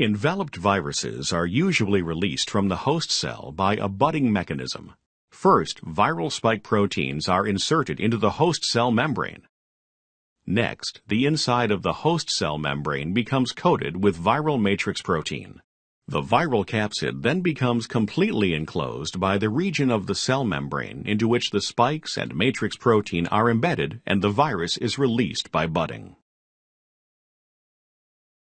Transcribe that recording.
Enveloped viruses are usually released from the host cell by a budding mechanism. First, viral spike proteins are inserted into the host cell membrane. Next, the inside of the host cell membrane becomes coated with viral matrix protein. The viral capsid then becomes completely enclosed by the region of the cell membrane into which the spikes and matrix protein are embedded and the virus is released by budding.